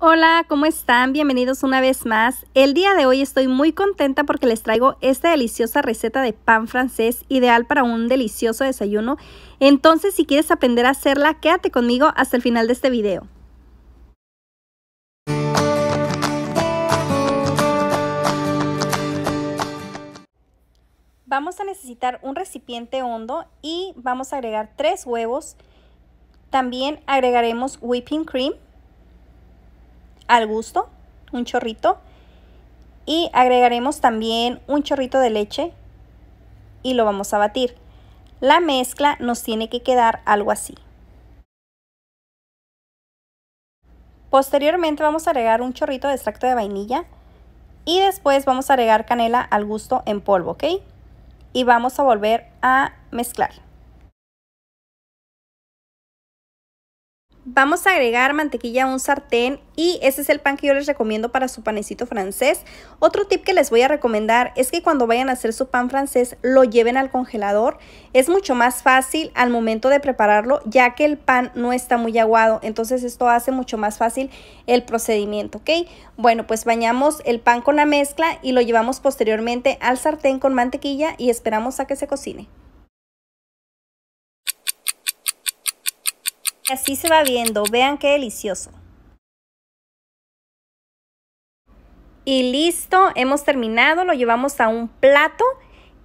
Hola, ¿cómo están? Bienvenidos una vez más. El día de hoy estoy muy contenta porque les traigo esta deliciosa receta de pan francés, ideal para un delicioso desayuno. Entonces, si quieres aprender a hacerla, quédate conmigo hasta el final de este video. Vamos a necesitar un recipiente hondo y vamos a agregar tres huevos. También agregaremos whipping cream al gusto, un chorrito. Y agregaremos también un chorrito de leche y lo vamos a batir. La mezcla nos tiene que quedar algo así. Posteriormente vamos a agregar un chorrito de extracto de vainilla y después vamos a agregar canela al gusto en polvo, ¿ok? Y vamos a volver a mezclar. Vamos a agregar mantequilla a un sartén y ese es el pan que yo les recomiendo para su panecito francés. Otro tip que les voy a recomendar es que cuando vayan a hacer su pan francés lo lleven al congelador. Es mucho más fácil al momento de prepararlo ya que el pan no está muy aguado. Entonces esto hace mucho más fácil el procedimiento, ¿ok? Bueno, pues bañamos el pan con la mezcla y lo llevamos posteriormente al sartén con mantequilla y esperamos a que se cocine. Así se va viendo, vean qué delicioso. Y listo, hemos terminado, lo llevamos a un plato.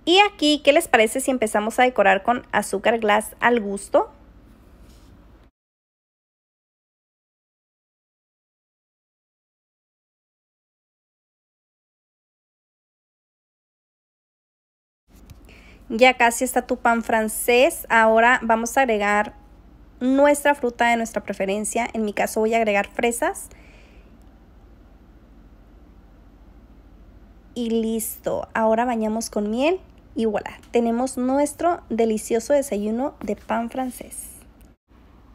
Y aquí, ¿qué les parece si empezamos a decorar con azúcar glass al gusto? Ya casi está tu pan francés. Ahora vamos a agregar nuestra fruta de nuestra preferencia. En mi caso voy a agregar fresas. Y listo. Ahora bañamos con miel y voilà. Tenemos nuestro delicioso desayuno de pan francés.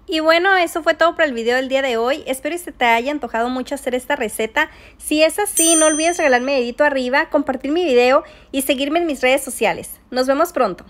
Y bueno, eso fue todo para el video del día de hoy. Espero que se te haya antojado mucho hacer esta receta. Si es así, no olvides regalarme dedito arriba, compartir mi video y seguirme en mis redes sociales. Nos vemos pronto.